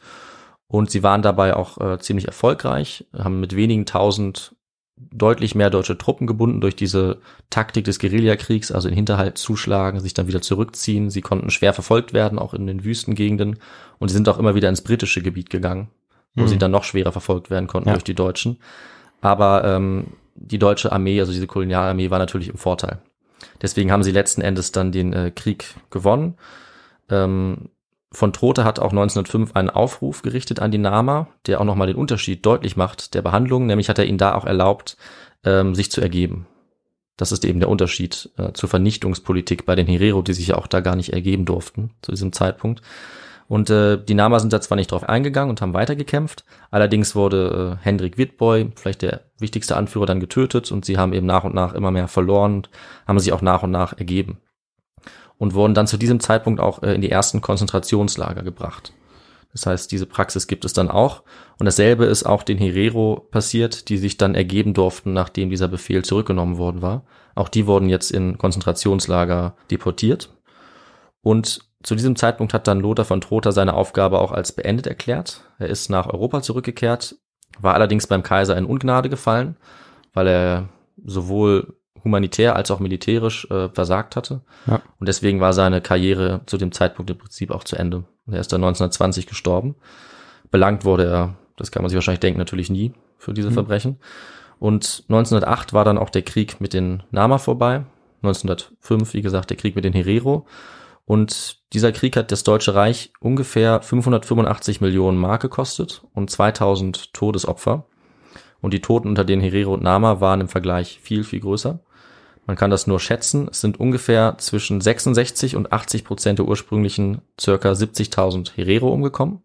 Und sie waren dabei auch äh, ziemlich erfolgreich, haben mit wenigen tausend deutlich mehr deutsche Truppen gebunden durch diese Taktik des Guerillakriegs, also in Hinterhalt zuschlagen, sich dann wieder zurückziehen. Sie konnten schwer verfolgt werden, auch in den Wüstengegenden. Und sie sind auch immer wieder ins britische Gebiet gegangen, wo mhm. sie dann noch schwerer verfolgt werden konnten ja. durch die Deutschen. Aber ähm, die deutsche Armee, also diese Kolonialarmee, war natürlich im Vorteil. Deswegen haben sie letzten Endes dann den äh, Krieg gewonnen. Ähm, von Trote hat auch 1905 einen Aufruf gerichtet an die Nama, der auch nochmal den Unterschied deutlich macht der Behandlung, nämlich hat er ihnen da auch erlaubt, ähm, sich zu ergeben. Das ist eben der Unterschied äh, zur Vernichtungspolitik bei den Herero, die sich ja auch da gar nicht ergeben durften zu diesem Zeitpunkt. Und äh, die Nama sind da zwar nicht drauf eingegangen und haben weitergekämpft, allerdings wurde äh, Hendrik Wittboy, vielleicht der wichtigste Anführer, dann getötet und sie haben eben nach und nach immer mehr verloren und haben sich auch nach und nach ergeben und wurden dann zu diesem Zeitpunkt auch äh, in die ersten Konzentrationslager gebracht. Das heißt, diese Praxis gibt es dann auch. Und dasselbe ist auch den Herero passiert, die sich dann ergeben durften, nachdem dieser Befehl zurückgenommen worden war. Auch die wurden jetzt in Konzentrationslager deportiert. Und zu diesem Zeitpunkt hat dann Lothar von Trotha seine Aufgabe auch als beendet erklärt. Er ist nach Europa zurückgekehrt, war allerdings beim Kaiser in Ungnade gefallen, weil er sowohl humanitär als auch militärisch äh, versagt hatte. Ja. Und deswegen war seine Karriere zu dem Zeitpunkt im Prinzip auch zu Ende. er ist dann 1920 gestorben. Belangt wurde er, das kann man sich wahrscheinlich denken, natürlich nie für diese mhm. Verbrechen. Und 1908 war dann auch der Krieg mit den Nama vorbei. 1905, wie gesagt, der Krieg mit den Herero. Und dieser Krieg hat das Deutsche Reich ungefähr 585 Millionen Mark gekostet und 2000 Todesopfer. Und die Toten unter den Herero und Nama waren im Vergleich viel, viel größer. Man kann das nur schätzen. Es sind ungefähr zwischen 66 und 80 Prozent der ursprünglichen circa 70.000 Herero umgekommen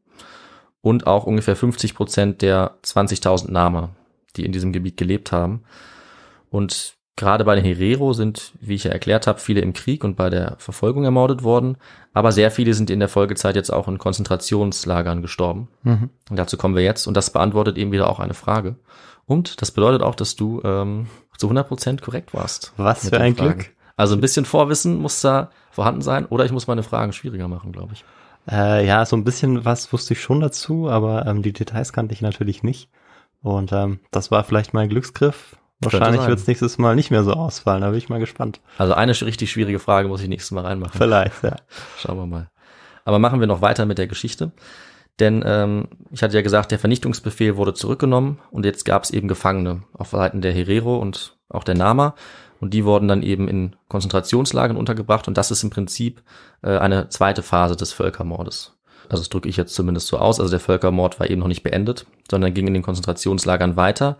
und auch ungefähr 50 Prozent der 20.000 Name, die in diesem Gebiet gelebt haben. Und gerade bei den Herero sind, wie ich ja erklärt habe, viele im Krieg und bei der Verfolgung ermordet worden, aber sehr viele sind in der Folgezeit jetzt auch in Konzentrationslagern gestorben. Mhm. Und dazu kommen wir jetzt und das beantwortet eben wieder auch eine Frage. Und das bedeutet auch, dass du ähm, zu 100% korrekt warst. Was für ein Glück. Also ein bisschen Vorwissen muss da vorhanden sein oder ich muss meine Fragen schwieriger machen, glaube ich. Äh, ja, so ein bisschen was wusste ich schon dazu, aber ähm, die Details kannte ich natürlich nicht. Und ähm, das war vielleicht mein Glücksgriff. Wahrscheinlich wird es nächstes Mal nicht mehr so ausfallen, da bin ich mal gespannt. Also eine richtig schwierige Frage muss ich nächstes Mal reinmachen. Vielleicht, ja. Schauen wir mal. Aber machen wir noch weiter mit der Geschichte. Denn ähm, ich hatte ja gesagt, der Vernichtungsbefehl wurde zurückgenommen und jetzt gab es eben Gefangene auf Seiten der Herero und auch der Nama. Und die wurden dann eben in Konzentrationslagern untergebracht und das ist im Prinzip äh, eine zweite Phase des Völkermordes. Also das drücke ich jetzt zumindest so aus. Also der Völkermord war eben noch nicht beendet, sondern ging in den Konzentrationslagern weiter.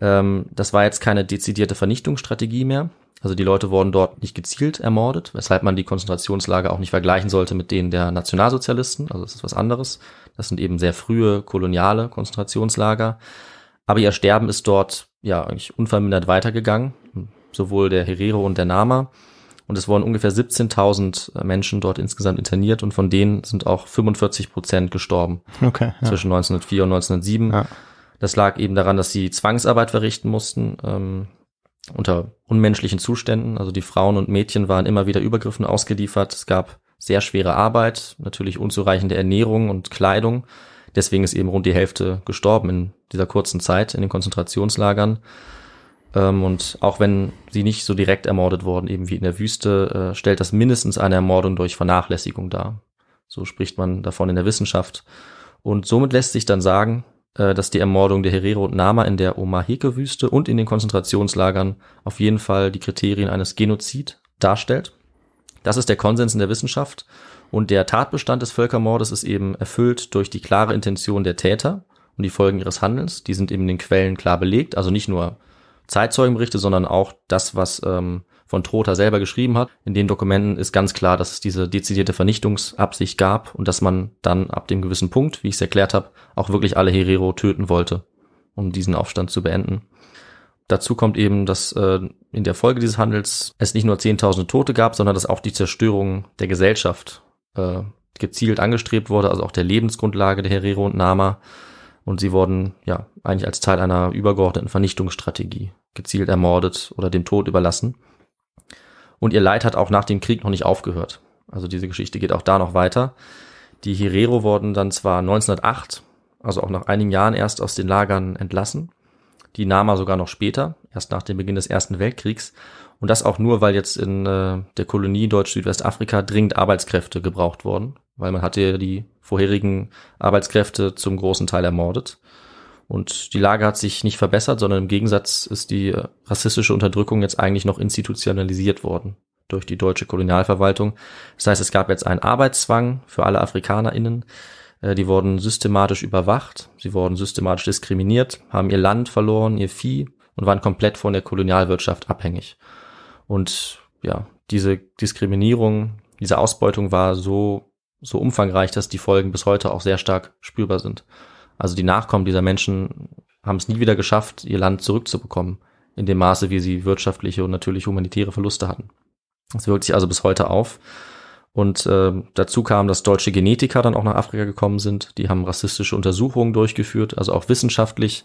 Ähm, das war jetzt keine dezidierte Vernichtungsstrategie mehr. Also die Leute wurden dort nicht gezielt ermordet, weshalb man die Konzentrationslager auch nicht vergleichen sollte mit denen der Nationalsozialisten. Also das ist was anderes. Das sind eben sehr frühe koloniale Konzentrationslager. Aber ihr Sterben ist dort ja eigentlich unvermindert weitergegangen, sowohl der Herero und der Nama. Und es wurden ungefähr 17.000 Menschen dort insgesamt interniert und von denen sind auch 45 Prozent gestorben. Okay. Ja. Zwischen 1904 und 1907. Ja. Das lag eben daran, dass sie Zwangsarbeit verrichten mussten, ähm, unter unmenschlichen Zuständen. Also die Frauen und Mädchen waren immer wieder Übergriffen ausgeliefert. Es gab sehr schwere Arbeit, natürlich unzureichende Ernährung und Kleidung. Deswegen ist eben rund die Hälfte gestorben in dieser kurzen Zeit in den Konzentrationslagern. Ähm, und auch wenn sie nicht so direkt ermordet wurden, eben wie in der Wüste, äh, stellt das mindestens eine Ermordung durch Vernachlässigung dar. So spricht man davon in der Wissenschaft. Und somit lässt sich dann sagen, äh, dass die Ermordung der Herero und Nama in der Omaheke-Wüste und in den Konzentrationslagern auf jeden Fall die Kriterien eines Genozid darstellt. Das ist der Konsens in der Wissenschaft. Und der Tatbestand des Völkermordes ist eben erfüllt durch die klare Intention der Täter und die Folgen ihres Handelns. Die sind eben in den Quellen klar belegt. Also nicht nur Zeitzeugenberichte, sondern auch das, was ähm, von Trotha selber geschrieben hat. In den Dokumenten ist ganz klar, dass es diese dezidierte Vernichtungsabsicht gab und dass man dann ab dem gewissen Punkt, wie ich es erklärt habe, auch wirklich alle Herero töten wollte, um diesen Aufstand zu beenden. Dazu kommt eben, dass äh, in der Folge dieses Handels es nicht nur Zehntausende Tote gab, sondern dass auch die Zerstörung der Gesellschaft äh, gezielt angestrebt wurde, also auch der Lebensgrundlage der Herero und Nama. Und sie wurden ja eigentlich als Teil einer übergeordneten Vernichtungsstrategie gezielt ermordet oder dem Tod überlassen. Und ihr Leid hat auch nach dem Krieg noch nicht aufgehört. Also diese Geschichte geht auch da noch weiter. Die Herero wurden dann zwar 1908, also auch nach einigen Jahren erst aus den Lagern entlassen die Nama sogar noch später, erst nach dem Beginn des Ersten Weltkriegs. Und das auch nur, weil jetzt in äh, der Kolonie Deutsch-Südwestafrika dringend Arbeitskräfte gebraucht wurden, weil man hatte ja die vorherigen Arbeitskräfte zum großen Teil ermordet. Und die Lage hat sich nicht verbessert, sondern im Gegensatz ist die äh, rassistische Unterdrückung jetzt eigentlich noch institutionalisiert worden durch die deutsche Kolonialverwaltung. Das heißt, es gab jetzt einen Arbeitszwang für alle AfrikanerInnen. Äh, die wurden systematisch überwacht, sie wurden systematisch diskriminiert, haben ihr Land verloren, ihr Vieh und waren komplett von der Kolonialwirtschaft abhängig. Und ja, diese Diskriminierung, diese Ausbeutung war so, so umfangreich, dass die Folgen bis heute auch sehr stark spürbar sind. Also die Nachkommen dieser Menschen haben es nie wieder geschafft, ihr Land zurückzubekommen, in dem Maße, wie sie wirtschaftliche und natürlich humanitäre Verluste hatten. Das wirkt sich also bis heute auf. Und äh, dazu kam, dass deutsche Genetiker dann auch nach Afrika gekommen sind. Die haben rassistische Untersuchungen durchgeführt. Also auch wissenschaftlich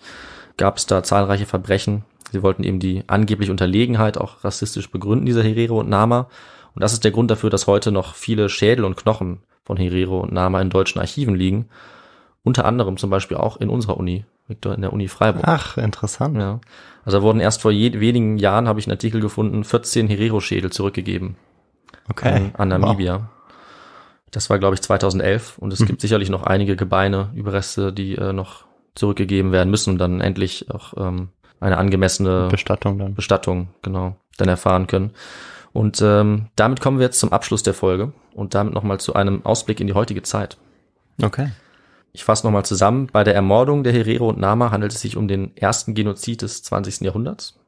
gab es da zahlreiche Verbrechen. Sie wollten eben die angebliche Unterlegenheit auch rassistisch begründen, dieser Herero und Nama. Und das ist der Grund dafür, dass heute noch viele Schädel und Knochen von Herero und Nama in deutschen Archiven liegen. Unter anderem zum Beispiel auch in unserer Uni, Victor, in der Uni Freiburg. Ach, interessant. Ja. Also wurden erst vor wenigen Jahren, habe ich einen Artikel gefunden, 14 Herero-Schädel zurückgegeben Okay. An, an Namibia. Wow. Das war, glaube ich, 2011 und es hm. gibt sicherlich noch einige Gebeine, Überreste, die äh, noch zurückgegeben werden müssen und dann endlich auch ähm, eine angemessene Bestattung dann. Bestattung, genau, dann erfahren können. Und ähm, damit kommen wir jetzt zum Abschluss der Folge und damit nochmal zu einem Ausblick in die heutige Zeit. Okay. Ich fasse nochmal zusammen. Bei der Ermordung der Herero und Nama handelt es sich um den ersten Genozid des 20. Jahrhunderts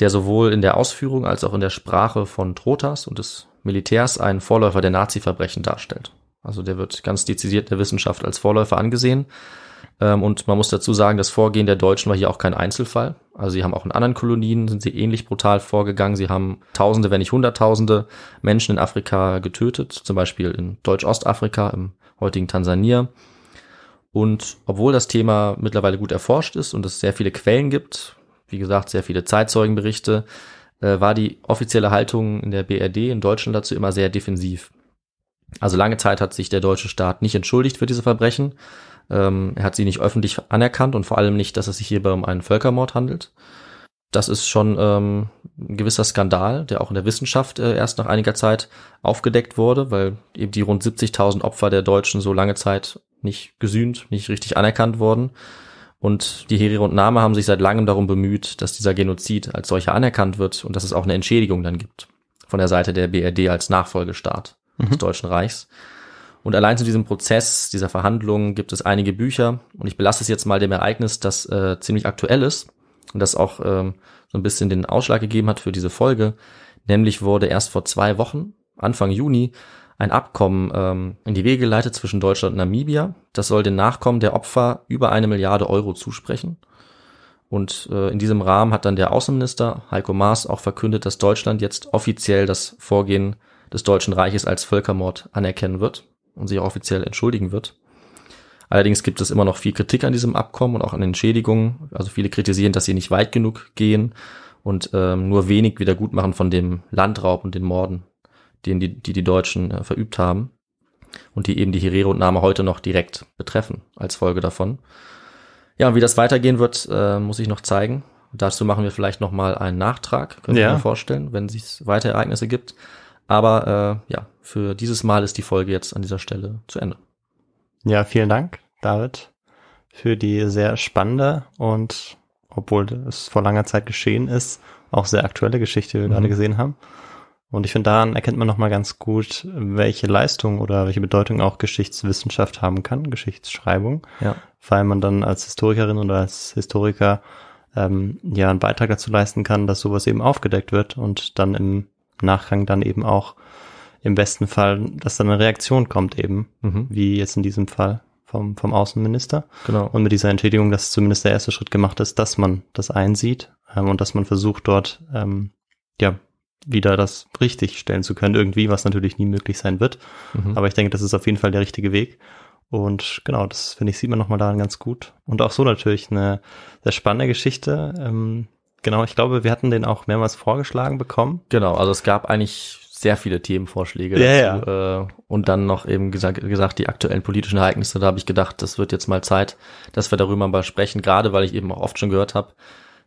der sowohl in der Ausführung als auch in der Sprache von Trotas und des Militärs einen Vorläufer der Nazi-Verbrechen darstellt. Also der wird ganz dezidiert der Wissenschaft als Vorläufer angesehen. Ähm, und man muss dazu sagen, das Vorgehen der Deutschen war hier auch kein Einzelfall. Also sie haben auch in anderen Kolonien sind sie ähnlich brutal vorgegangen. Sie haben Tausende, wenn nicht Hunderttausende Menschen in Afrika getötet, zum Beispiel in Deutsch-Ostafrika, im heutigen Tansania. Und obwohl das Thema mittlerweile gut erforscht ist und es sehr viele Quellen gibt, wie gesagt, sehr viele Zeitzeugenberichte, äh, war die offizielle Haltung in der BRD in Deutschland dazu immer sehr defensiv. Also lange Zeit hat sich der deutsche Staat nicht entschuldigt für diese Verbrechen. Ähm, er hat sie nicht öffentlich anerkannt und vor allem nicht, dass es sich hierbei um einen Völkermord handelt. Das ist schon ähm, ein gewisser Skandal, der auch in der Wissenschaft äh, erst nach einiger Zeit aufgedeckt wurde, weil eben die rund 70.000 Opfer der Deutschen so lange Zeit nicht gesühnt, nicht richtig anerkannt wurden. Und die Herero und Name haben sich seit langem darum bemüht, dass dieser Genozid als solcher anerkannt wird und dass es auch eine Entschädigung dann gibt von der Seite der BRD als Nachfolgestaat mhm. des Deutschen Reichs. Und allein zu diesem Prozess, dieser Verhandlungen gibt es einige Bücher. Und ich belasse es jetzt mal dem Ereignis, das äh, ziemlich aktuell ist und das auch ähm, so ein bisschen den Ausschlag gegeben hat für diese Folge. Nämlich wurde erst vor zwei Wochen, Anfang Juni, ein Abkommen ähm, in die Wege geleitet zwischen Deutschland und Namibia. Das soll den Nachkommen der Opfer über eine Milliarde Euro zusprechen. Und äh, in diesem Rahmen hat dann der Außenminister Heiko Maas auch verkündet, dass Deutschland jetzt offiziell das Vorgehen des Deutschen Reiches als Völkermord anerkennen wird und sich auch offiziell entschuldigen wird. Allerdings gibt es immer noch viel Kritik an diesem Abkommen und auch an Entschädigungen. Also viele kritisieren, dass sie nicht weit genug gehen und ähm, nur wenig Wiedergutmachen von dem Landraub und den Morden die die, die, die Deutschen äh, verübt haben und die eben die Herero-Name heute noch direkt betreffen als Folge davon. Ja, und wie das weitergehen wird, äh, muss ich noch zeigen. Dazu machen wir vielleicht noch mal einen Nachtrag, können ja. wir mir vorstellen, wenn es weitere Ereignisse gibt. Aber äh, ja, für dieses Mal ist die Folge jetzt an dieser Stelle zu Ende. Ja, vielen Dank, David, für die sehr spannende und, obwohl es vor langer Zeit geschehen ist, auch sehr aktuelle Geschichte, die wir mhm. gerade gesehen haben. Und ich finde, daran erkennt man nochmal ganz gut, welche Leistung oder welche Bedeutung auch Geschichtswissenschaft haben kann, Geschichtsschreibung. Ja. Weil man dann als Historikerin oder als Historiker ähm, ja einen Beitrag dazu leisten kann, dass sowas eben aufgedeckt wird und dann im Nachgang dann eben auch im besten Fall, dass dann eine Reaktion kommt eben, mhm. wie jetzt in diesem Fall vom, vom Außenminister. Genau. Und mit dieser Entschädigung, dass zumindest der erste Schritt gemacht ist, dass man das einsieht ähm, und dass man versucht dort ähm, ja wieder das richtig stellen zu können, irgendwie, was natürlich nie möglich sein wird. Mhm. Aber ich denke, das ist auf jeden Fall der richtige Weg. Und genau, das finde ich, sieht man nochmal daran ganz gut. Und auch so natürlich eine sehr spannende Geschichte. Ähm, genau, ich glaube, wir hatten den auch mehrmals vorgeschlagen bekommen. Genau, also es gab eigentlich sehr viele Themenvorschläge ja, dazu. Ja. Äh, und dann noch eben gesagt, gesagt, die aktuellen politischen Ereignisse. Da habe ich gedacht, das wird jetzt mal Zeit, dass wir darüber mal sprechen, gerade weil ich eben auch oft schon gehört habe,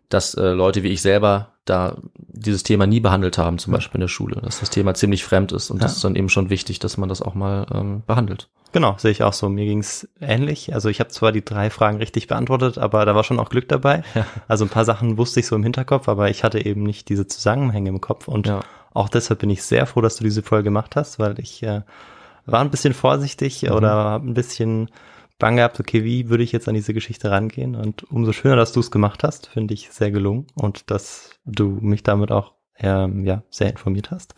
dass äh, Leute wie ich selber da dieses Thema nie behandelt haben, zum Beispiel in der Schule, dass das Thema ziemlich fremd ist und ja. das ist dann eben schon wichtig, dass man das auch mal ähm, behandelt. Genau, sehe ich auch so. Mir ging's ähnlich. Also ich habe zwar die drei Fragen richtig beantwortet, aber da war schon auch Glück dabei. Ja. Also ein paar Sachen wusste ich so im Hinterkopf, aber ich hatte eben nicht diese Zusammenhänge im Kopf und ja. auch deshalb bin ich sehr froh, dass du diese Folge gemacht hast, weil ich äh, war ein bisschen vorsichtig mhm. oder ein bisschen Bang gehabt, okay, wie würde ich jetzt an diese Geschichte rangehen? Und umso schöner, dass du es gemacht hast, finde ich sehr gelungen und dass du mich damit auch ähm, ja, sehr informiert hast.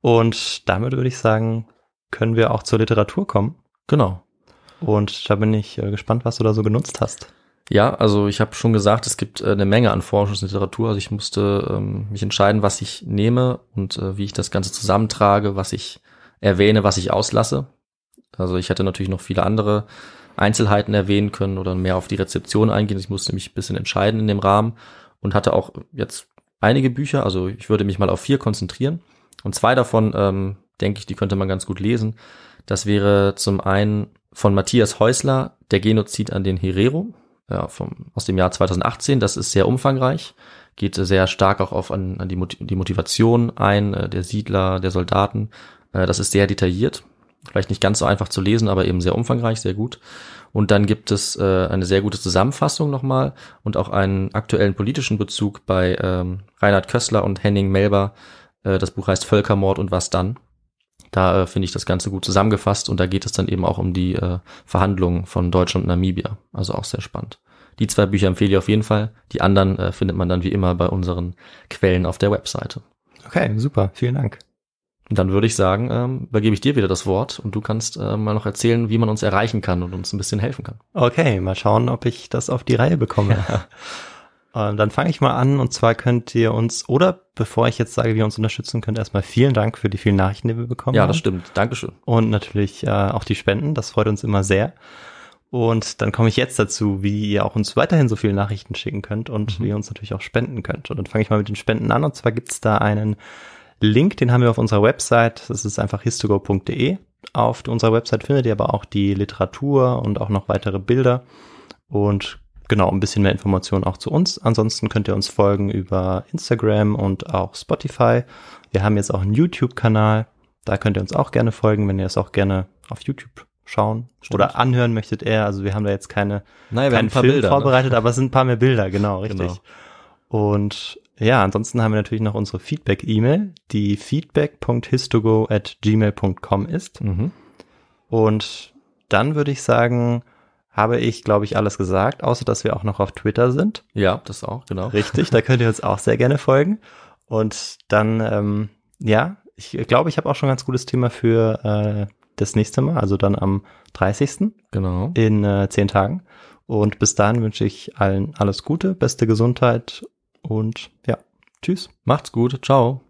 Und damit würde ich sagen, können wir auch zur Literatur kommen. Genau. Und da bin ich äh, gespannt, was du da so genutzt hast. Ja, also ich habe schon gesagt, es gibt äh, eine Menge an Forschungsliteratur. Also ich musste ähm, mich entscheiden, was ich nehme und äh, wie ich das Ganze zusammentrage, was ich erwähne, was ich auslasse. Also ich hatte natürlich noch viele andere Einzelheiten erwähnen können oder mehr auf die Rezeption eingehen. Ich musste mich ein bisschen entscheiden in dem Rahmen und hatte auch jetzt einige Bücher, also ich würde mich mal auf vier konzentrieren. Und zwei davon, ähm, denke ich, die könnte man ganz gut lesen. Das wäre zum einen von Matthias Häusler, Der Genozid an den Herero, ja, vom, aus dem Jahr 2018. Das ist sehr umfangreich, geht sehr stark auch auf an, an die, die Motivation ein, äh, der Siedler, der Soldaten. Äh, das ist sehr detailliert, Vielleicht nicht ganz so einfach zu lesen, aber eben sehr umfangreich, sehr gut. Und dann gibt es äh, eine sehr gute Zusammenfassung nochmal und auch einen aktuellen politischen Bezug bei ähm, Reinhard Kössler und Henning Melber. Äh, das Buch heißt Völkermord und was dann. Da äh, finde ich das Ganze gut zusammengefasst und da geht es dann eben auch um die äh, Verhandlungen von Deutschland und Namibia. Also auch sehr spannend. Die zwei Bücher empfehle ich auf jeden Fall. Die anderen äh, findet man dann wie immer bei unseren Quellen auf der Webseite. Okay, super. Vielen Dank dann würde ich sagen, ähm, übergebe ich dir wieder das Wort und du kannst äh, mal noch erzählen, wie man uns erreichen kann und uns ein bisschen helfen kann. Okay, mal schauen, ob ich das auf die Reihe bekomme. Ja. ähm, dann fange ich mal an und zwar könnt ihr uns, oder bevor ich jetzt sage, wie ihr uns unterstützen könnt, erstmal vielen Dank für die vielen Nachrichten, die wir bekommen Ja, das haben. stimmt. Dankeschön. Und natürlich äh, auch die Spenden, das freut uns immer sehr. Und dann komme ich jetzt dazu, wie ihr auch uns weiterhin so viele Nachrichten schicken könnt und mhm. wie ihr uns natürlich auch spenden könnt. Und dann fange ich mal mit den Spenden an. Und zwar gibt's da einen Link, den haben wir auf unserer Website. Das ist einfach histogo.de. Auf unserer Website findet ihr aber auch die Literatur und auch noch weitere Bilder und genau ein bisschen mehr Informationen auch zu uns. Ansonsten könnt ihr uns folgen über Instagram und auch Spotify. Wir haben jetzt auch einen YouTube-Kanal. Da könnt ihr uns auch gerne folgen, wenn ihr es auch gerne auf YouTube schauen Stimmt. oder anhören möchtet eher. Also wir haben da jetzt keine naja, wir haben ein paar Film Bilder, ne? vorbereitet, ne? aber es sind ein paar mehr Bilder, genau, genau. richtig. Genau. Und ja, ansonsten haben wir natürlich noch unsere Feedback-E-Mail, die feedback.histogo at gmail.com ist. Mhm. Und dann würde ich sagen, habe ich, glaube ich, alles gesagt, außer dass wir auch noch auf Twitter sind. Ja, das auch, genau. Richtig, da könnt ihr uns auch sehr gerne folgen. Und dann, ähm, ja, ich glaube, ich habe auch schon ein ganz gutes Thema für äh, das nächste Mal, also dann am 30. Genau. In äh, zehn Tagen. Und bis dahin wünsche ich allen alles Gute, beste Gesundheit und ja, tschüss, macht's gut, ciao.